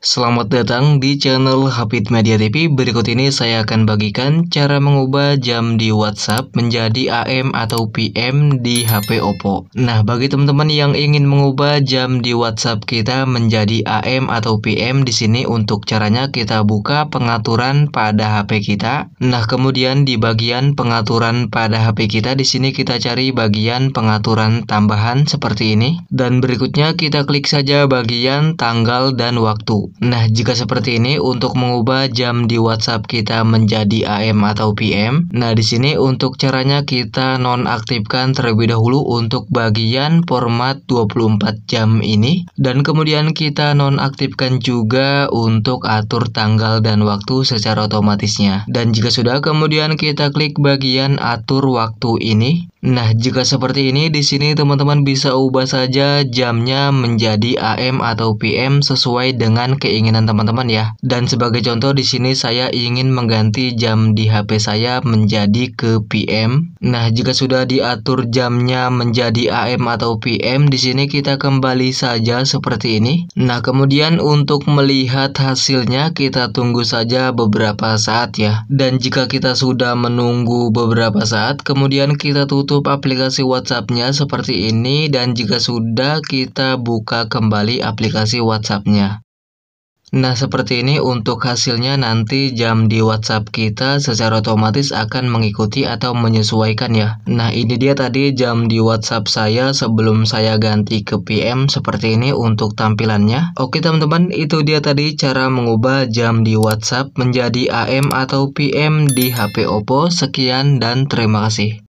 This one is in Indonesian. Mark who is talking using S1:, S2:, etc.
S1: Selamat datang di channel Hafid Media TV. Berikut ini saya akan bagikan cara mengubah jam di WhatsApp menjadi AM atau PM di HP Oppo. Nah, bagi teman-teman yang ingin mengubah jam di WhatsApp kita menjadi AM atau PM di sini untuk caranya kita buka pengaturan pada HP kita. Nah, kemudian di bagian pengaturan pada HP kita di sini kita cari bagian pengaturan tambahan seperti ini dan berikutnya kita klik saja bagian tanggal dan waktu. Nah, jika seperti ini untuk mengubah jam di WhatsApp kita menjadi AM atau PM. Nah, di sini untuk caranya kita nonaktifkan terlebih dahulu untuk bagian format 24 jam ini dan kemudian kita nonaktifkan juga untuk atur tanggal dan waktu secara otomatisnya. Dan jika sudah kemudian kita klik bagian atur waktu ini Nah, jika seperti ini, di sini teman-teman bisa ubah saja jamnya menjadi AM atau PM sesuai dengan keinginan teman-teman ya. Dan sebagai contoh, di sini saya ingin mengganti jam di HP saya menjadi ke PM. Nah, jika sudah diatur jamnya menjadi AM atau PM, di sini kita kembali saja seperti ini. Nah, kemudian untuk melihat hasilnya, kita tunggu saja beberapa saat ya. Dan jika kita sudah menunggu beberapa saat, kemudian kita tutup tutup aplikasi WhatsApp-nya seperti ini dan jika sudah kita buka kembali aplikasi WhatsApp-nya. Nah, seperti ini untuk hasilnya nanti jam di WhatsApp kita secara otomatis akan mengikuti atau menyesuaikan ya. Nah, ini dia tadi jam di WhatsApp saya sebelum saya ganti ke PM seperti ini untuk tampilannya. Oke, teman-teman, itu dia tadi cara mengubah jam di WhatsApp menjadi AM atau PM di HP Oppo. Sekian dan terima kasih.